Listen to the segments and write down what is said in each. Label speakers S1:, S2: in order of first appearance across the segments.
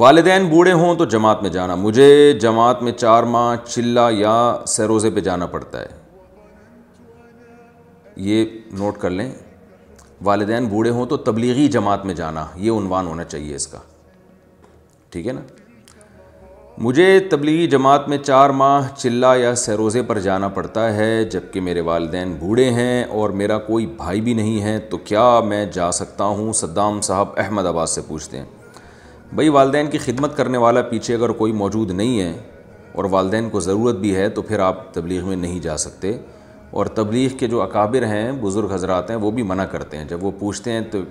S1: वालदेन बूढ़े हों तो जमात में जाना मुझे जमात में चार माह चिल्ला या सरोज़े पे जाना पड़ता है ये नोट कर लें वालदेन बूढ़े हों तो तबलीगी जमात में जाना ये उनवान होना चाहिए इसका ठीक है ना मुझे तबलीगी जमात में चार माह चिल्ला या सरोज़े पर जाना पड़ता है जबकि मेरे वालदेन बूढ़े हैं और मेरा कोई भाई भी नहीं है तो क्या मैं जा सकता हूँ सद्दाम साहब अहमदाबाद से पूछते हैं भाई वालदेन की खिदमत करने वाला पीछे अगर कोई मौजूद नहीं है और वालदे को ज़रूरत भी है तो फिर आप तबलीग में नहीं जा सकते और तबलीग के जो अकाबिर हैं बुज़ुर्ग हजरात हैं वो भी मना करते हैं जब वो पूछते हैं तो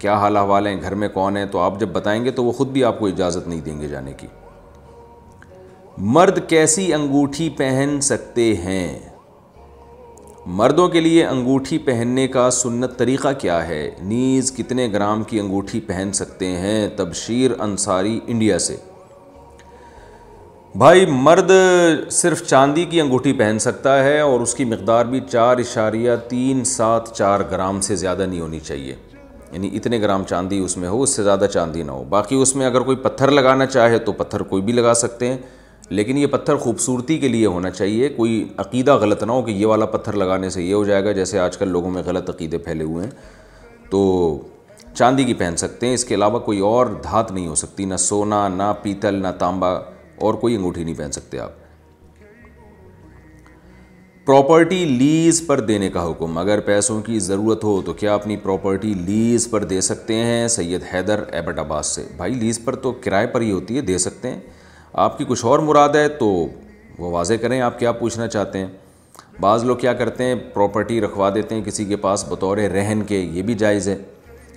S1: क्या हाल हवाल हैं घर में कौन है तो आप जब बताएँगे तो वो ख़ुद भी आपको इजाज़त नहीं देंगे जाने की मर्द कैसी अंगूठी पहन सकते हैं मर्दों के लिए अंगूठी पहनने का सुन्नत तरीक़ा क्या है नीज़ कितने ग्राम की अंगूठी पहन सकते हैं तबशीर अंसारी इंडिया से भाई मर्द सिर्फ चांदी की अंगूठी पहन सकता है और उसकी मकदार भी चार इशारिया तीन सात चार ग्राम से ज़्यादा नहीं होनी चाहिए यानी इतने ग्राम चांदी उसमें हो उससे ज़्यादा चांदी ना हो बाकी उसमें अगर कोई पत्थर लगाना चाहे तो पत्थर कोई भी लगा सकते हैं लेकिन ये पत्थर खूबसूरती के लिए होना चाहिए कोई अकीदा गलत ना हो कि ये वाला पत्थर लगाने से ये हो जाएगा जैसे आजकल लोगों में गलत अकीदे फैले हुए हैं तो चांदी की पहन सकते हैं इसके अलावा कोई और धात नहीं हो सकती ना सोना ना पीतल ना तांबा और कोई अंगूठी नहीं पहन सकते आप प्रॉपर्टी लीज़ पर देने का हुक्म अगर पैसों की ज़रूरत हो तो क्या अपनी प्रॉपर्टी लीज़ पर दे सकते हैं सैयद हैदर एबट से भाई लीज़ पर तो किराए पर ही होती है दे सकते हैं आपकी कुछ और मुराद है तो वो वाजह करें आप क्या पूछना चाहते हैं बाज़ लोग क्या करते हैं प्रॉपर्टी रखवा देते हैं किसी के पास बतौर रहन के ये भी जायज़ है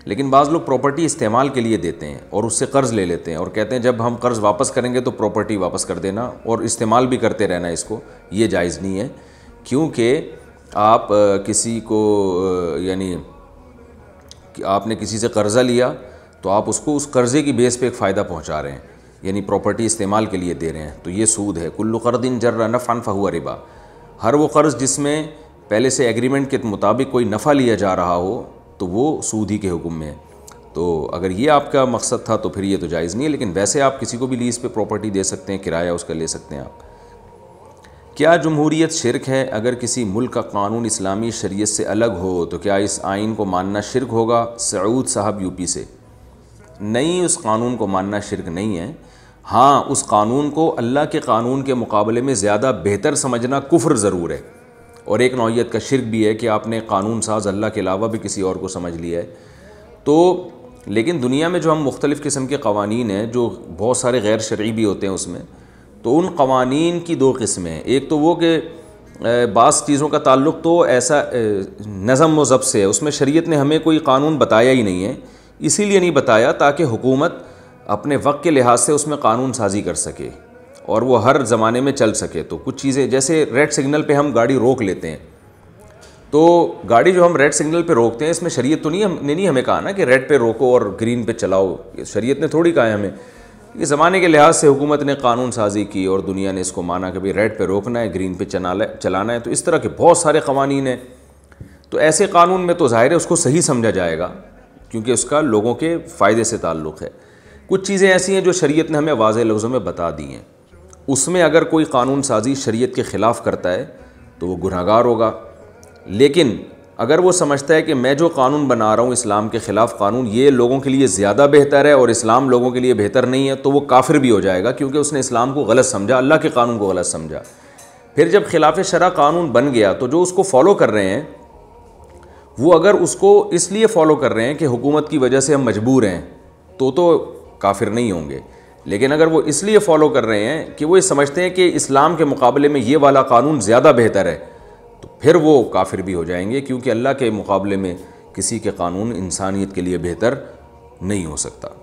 S1: लेकिन बाज़ लोग प्रॉपर्टी इस्तेमाल के लिए देते हैं और उससे कर्ज़ ले लेते हैं और कहते हैं जब हम कर्ज़ वापस करेंगे तो प्रॉपर्टी वापस कर देना और इस्तेमाल भी करते रहना इसको ये जायज़ नहीं है क्योंकि आप किसी को यानी कि आपने किसी से कर्ज़ा लिया तो आप उसको उस कर्ज़े की बेस पर एक फ़ायदा पहुँचा रहे हैं यानी प्रॉपर्टी इस्तेमाल के लिए दे रहे हैं तो ये सूद है कुल्लु कर्दिन जर्रा नफ़ान फ़हुआ रिबा हर वो कर्ज़ जिसमें पहले से एग्रीमेंट के मुताबिक कोई नफ़ा लिया जा रहा हो तो वो सूद ही के हुक्म में है तो अगर ये आपका मकसद था तो फिर ये तो जायज़ नहीं है लेकिन वैसे आप किसी को भी लीज़ पे प्रॉपर्टी दे सकते हैं किराया उसका ले सकते हैं आप क्या जमहूरियत शिरक है अगर किसी मुल्क का कानून इस्लामी शरीयत से अलग हो तो क्या इस आइन को मानना शिरक होगा सऊद साहब यूपी से नहीं उस कानून को मानना शिरक नहीं है हाँ उस कानून को अल्लाह के कानून के मुकाबले में ज़्यादा बेहतर समझना कुफ्र ज़रूर है और एक नौीयत का शिरक भी है कि आपने कानून साज अल्लाह के अलावा भी किसी और को समझ लिया है तो लेकिन दुनिया में जो हम मुख्तलिफ़ किस्म के कवानीन हैं जो बहुत सारे गैर शर्य भी होते हैं उसमें तो उन कवानीन की दो किस्में हैं एक तो वो कि बास चीज़ों का ताल्लुक तो ऐसा नज़म व जब से है उसमें शरीयत ने हमें कोई कानून बताया ही नहीं है इसीलिए नहीं बताया ताकि हुकूमत अपने वक्त के लिहाज से उसमें कानून साजी कर सके और वो हर ज़माने में चल सके तो कुछ चीज़ें जैसे रेड सिग्नल पे हम गाड़ी रोक लेते हैं तो गाड़ी जो हम रेड सिग्नल पे रोकते हैं इसमें शरीयत तो नहीं हमने नहीं हमें कहा ना कि रेड पे रोको और ग्रीन पे चलाओ शरीयत ने थोड़ी कहा है हमें ये ज़माने के लिहाज से हुकूमत ने कानून साजी की और दुनिया ने इसको माना कि भाई रेड पे रोकना है ग्रीन पे चला चलाना है तो इस तरह के बहुत सारे कवानी हैं तो ऐसे कानून में तो ज़ाहिर है उसको सही समझा जाएगा क्योंकि उसका लोगों के फ़ायदे से ताल्लुक़ है कुछ चीज़ें ऐसी हैं जो शरीयत ने हमें वाज लफ्ज़ों में बता दी हैं उसमें अगर कोई कानून साजी शरीयत के ख़िलाफ़ करता है तो वो गुनागार होगा लेकिन अगर वो समझता है कि मैं जो कानून बना रहा हूँ इस्लाम के ख़िलाफ़ कानून ये लोगों के लिए ज़्यादा बेहतर है और इस्लाम लोगों के लिए बेहतर नहीं है तो वो काफिर भी हो जाएगा क्योंकि उसने इस्लाम को गलत समझा अल्लाह के कानून को गलत समझा फिर जब खिलाफ शरा कानून बन गया तो जो उसको फॉलो कर रहे हैं वो अगर उसको इसलिए फॉलो कर रहे हैं कि हुकूमत की वजह से हम मजबूर हैं तो तो काफिर नहीं होंगे लेकिन अगर वो इसलिए फॉलो कर रहे हैं कि वो ये समझते हैं कि इस्लाम के मुकाबले में ये वाला कानून ज़्यादा बेहतर है तो फिर वो काफिर भी हो जाएंगे क्योंकि अल्लाह के मुकाबले में किसी के कानून इंसानियत के लिए बेहतर नहीं हो सकता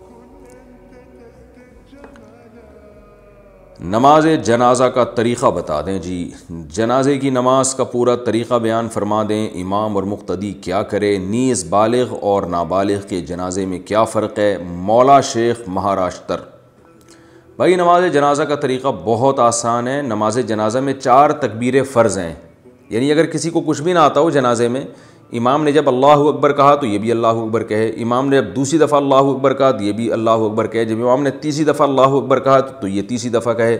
S1: नमाज जनाजा का तरीक़ा बता दें जी जनाजे की नमाज का पूरा तरीक़ा बयान फरमा दें इमाम और मुख्तदी क्या करे नीज़ बालग और नाबालग के जनाजे में क्या फ़र्क है मौला शेख महाराष्ट्र भाई नमाज जनाजा का तरीक़ा बहुत आसान है नमाज जनाजा में चार तकबीर फ़र्ज़ हैं यानी अगर किसी को कुछ भी ना आता हो जनाजे में इमाम ने जब अल्लाह अकबर कहा तो ये भी अल्लाह अकबर कहे इमाम ने जब दूसरी दफ़ा अल्लाह अकबर कहा तो ये भी अल्लाह अकबर कहे जब इमाम ने तीसरी दफ़ा अल्लाह अकबर कहा तो ये तीसरी दफ़ा कहे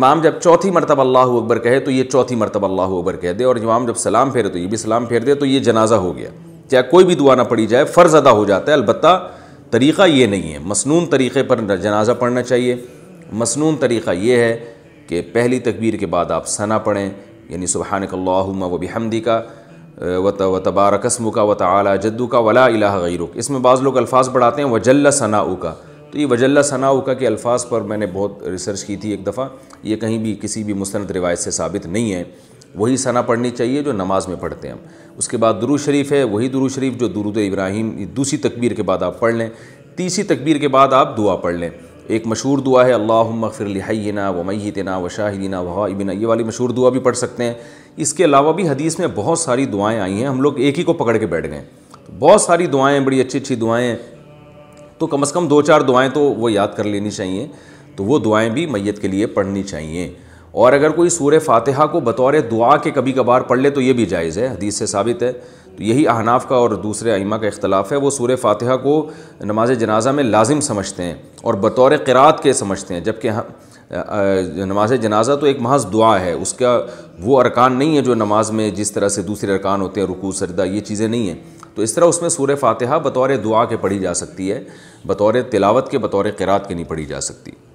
S1: इमाम जब चौथी मरतब अल्लाह अकबर कहे तो ये चौथी मरतब अल्लाह अकबर कह दे और इमाम जब सलाम फेरे तो ये भी सलाम फेर दे तो ये जनाजा हो गया चाहे कोई भी दुआ ना पड़ी जाए फ़र्ज़ अदा हो जाता है अलबत् तरीक़ा ये नहीं है मसनून तरीक़े पर जनाजा पढ़ना चाहिए मसनून तरीक़ा ये है कि पहली तकबीर के बाद आप सना पढ़ें यानी सुबहानकल्ला वबी हमदी का व कस्म का वत तला जद्दू का वला इलाह गैरुक इसमें बाज़ लोग अल्फाज बढ़ाते हैं वजल्ला सनाऊ का तो ये वजल्ला सनाउका के अल्फाज पर मैंने बहुत रिसर्च की थी एक दफ़ा ये कहीं भी किसी भी मुस्ंद रिवायत से साबित नहीं है वही सना पढ़नी चाहिए जो नमाज में पढ़ते हैं हम उसके बाद दुरू शरीफ है वही दुरू शरीफ जो दुरुद इब्राहिम दूसरी तकबीर के बाद आप पढ़ लें तीसरी तकबीर के बाद आप दुआ पढ़ लें एक मशहूर दुआ है अल्लाह मगफिर लिहाइना व मैतना व शाहिदीना वाहिबिना ये वाली मशहूर दुआ भी पढ़ सकते हैं इसके अलावा भी हदीस में बहुत सारी दुआएं आई हैं हम लोग एक ही को पकड़ के बैठ गए बहुत सारी दुआएं बड़ी अच्छी अच्छी दुआएं तो कम अज़ कम दो चार दुआएं तो वो याद कर लेनी चाहिए तो वो दुआएं भी मैत के लिए पढ़नी चाहिए और अगर कोई सूर फातिहा को बतौर दुआ के कभी कभार पढ़ ले तो ये भी जायज़ है हदीस से साबित है तो यही अहनाफ का और दूसरे आइमा का इख्तलाफ है वो सूर फातिहा को नमाज जनाजा में लाजिम समझते हैं और बतौर क़रात के समझते हैं जबकि हम हाँ, नमाज जनाजा तो एक महज दुआ है उसका वो अरकान नहीं है जो नमाज़ में जिस तरह से दूसरे अरकान होते हैं रुकू सरदा ये चीज़ें नहीं हैं तो इस तरह उसमें सूर फातिहा बतौर दुआ के पढ़ी जा सकती है बतौर तिलावत के बतौर क़रात के नहीं पढ़ी जा सकती